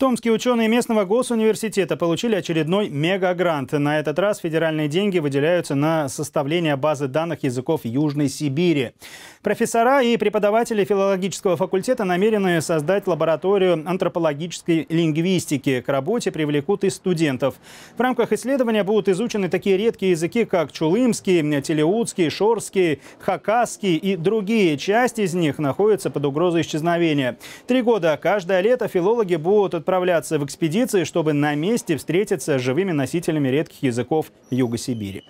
Томские ученые местного госуниверситета получили очередной мегагрант. На этот раз федеральные деньги выделяются на составление базы данных языков Южной Сибири. Профессора и преподаватели филологического факультета намерены создать лабораторию антропологической лингвистики. К работе привлекут и студентов. В рамках исследования будут изучены такие редкие языки, как чулымский, телеутский, шорский, хакасский и другие. Часть из них находится под угрозой исчезновения. Три года каждое лето филологи будут отправляться в экспедиции, чтобы на месте встретиться с живыми носителями редких языков юго Сибири.